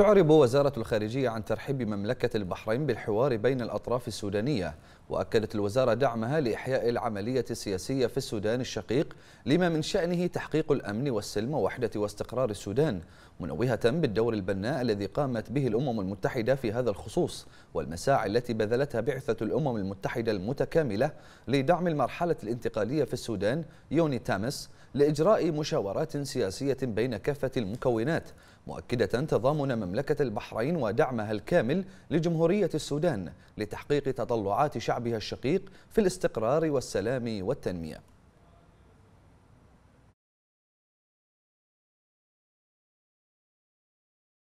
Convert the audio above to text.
تعرب وزارة الخارجية عن ترحيب مملكة البحرين بالحوار بين الأطراف السودانية وأكدت الوزارة دعمها لإحياء العملية السياسية في السودان الشقيق لما من شأنه تحقيق الأمن والسلم ووحدة واستقرار السودان منوهة بالدور البناء الذي قامت به الأمم المتحدة في هذا الخصوص والمساعي التي بذلتها بعثة الأمم المتحدة المتكاملة لدعم المرحلة الانتقالية في السودان يوني تامس لإجراء مشاورات سياسية بين كافة المكونات مؤكدة تضامن مملكة البحرين ودعمها الكامل لجمهورية السودان لتحقيق تطلعات شعبها الشقيق في الاستقرار والسلام والتنمية